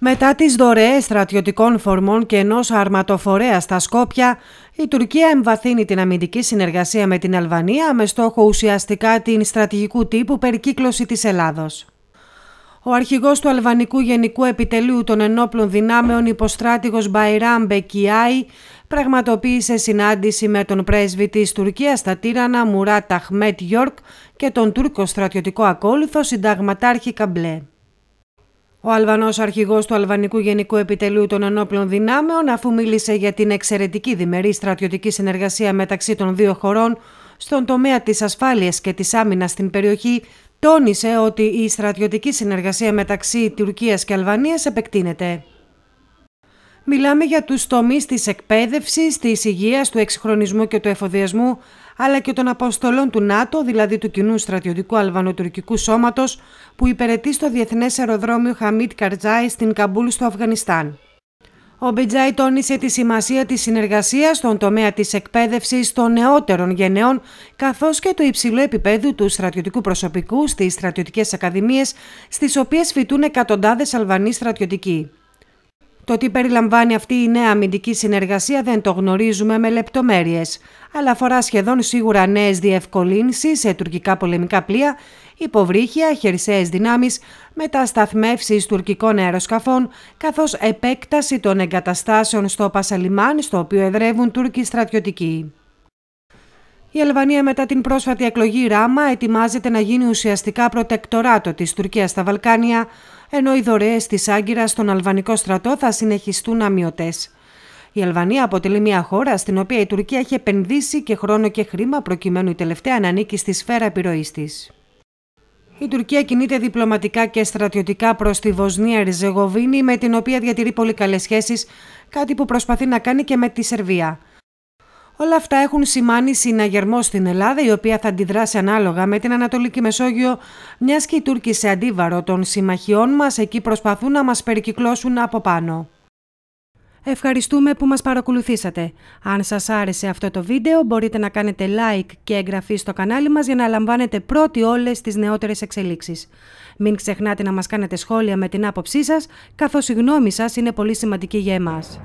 Μετά τις δωρεές στρατιωτικών φορμών και ενός αρματοφορέα στα Σκόπια, η Τουρκία εμβαθύνει την αμυντική συνεργασία με την Αλβανία με στόχο ουσιαστικά την στρατηγικού τύπου περικύκλωση της Ελλάδος. Ο αρχηγός του Αλβανικού Γενικού Επιτελείου των Ενόπλων Δυνάμεων, υποστράτηγος Μπαϊράμ Μπεκιάη, πραγματοποίησε συνάντηση με τον πρέσβη της Τουρκίας στα Τύρανα Μουράτα Χμετ Γιόρκ και τον Τούρκο στρατιωτικό ακόλουθο συνταγματάρχη Καμπλέ. Ο Αλβανός αρχηγός του Αλβανικού Γενικού Επιτελείου των Ενόπλων Δυνάμεων, αφού μίλησε για την εξαιρετική διμερή στρατιωτική συνεργασία μεταξύ των δύο χωρών στον τομέα της ασφάλειας και της άμυνας στην περιοχή, τόνισε ότι η στρατιωτική συνεργασία μεταξύ Τουρκίας και Αλβανίας επεκτείνεται. Μιλάμε για τους τομείς της εκπαίδευσης, της υγείας, του εξυγχρονισμού και του εφοδιασμού, αλλά και των αποστολών του ΝΑΤΟ, δηλαδή του κοινού στρατιωτικού αλβανοτουρκικού σώματος, που υπηρετεί στο Διεθνές Αεροδρόμιο Χαμίτ Καρτζάι στην Καμπούλ στο Αφγανιστάν. Ο Μπιτζάι τόνισε τη σημασία της συνεργασίας στον τομέα της εκπαίδευσης των νεότερων γενναίων, καθώς και του υψηλού επίπεδου του στρατιωτικού προσωπικού στις στρατιωτικές ακαδημίες, στις οποίες φοιτούν εκατοντάδες Αλβανοί στρατιωτικοί. Το τι περιλαμβάνει αυτή η νέα αμυντική συνεργασία δεν το γνωρίζουμε με λεπτομέρειες, αλλά αφορά σχεδόν σίγουρα νέες διευκολύνσεις σε τουρκικά πολεμικά πλοία, υποβρύχια, χερσαίες δυνάμεις, μετασταθμεύσεις τουρκικών αεροσκαφών, καθώς επέκταση των εγκαταστάσεων στο Πασαλιμάν, στο οποίο εδρεύουν Τούρκοι στρατιωτικοί. Η Αλβανία μετά την πρόσφατη εκλογή Ράμα ετοιμάζεται να γίνει ουσιαστικά προτεκτοράτο της Τουρκίας στα Βαλκάνια, ενώ οι δωρεές της Άγκυρας στον Αλβανικό στρατό θα συνεχιστούν αμοιωτές. Η Αλβανία αποτελεί μια χώρα στην οποία η Τουρκία έχει επενδύσει και χρόνο και χρήμα προκειμένου η τελευταία να ανήκει στη σφαίρα επιρροής της. Η Τουρκία κινείται διπλωματικά και στρατιωτικά προς τη Βοσνία Ριζεγοβίνη, με την οποία διατηρεί πολύ καλές σχέσεις, κάτι που προσπαθεί να κάνει και με τη Σερβία. Όλα αυτά έχουν σημάνει συναγερμό στην Ελλάδα, η οποία θα αντιδράσει ανάλογα με την Ανατολική Μεσόγειο, μιας και οι Τούρκοι σε αντίβαρο των συμμαχιών μας εκεί προσπαθούν να μας περικυκλώσουν από πάνω. Ευχαριστούμε που μας παρακολουθήσατε. Αν σας άρεσε αυτό το βίντεο μπορείτε να κάνετε like και εγγραφή στο κανάλι μας για να λαμβάνετε πρώτοι όλες τις νεότερες εξελίξεις. Μην ξεχνάτε να μας κάνετε σχόλια με την άποψή σας, καθώς η γνώμη σας είναι πολύ σημαντική για εμάς.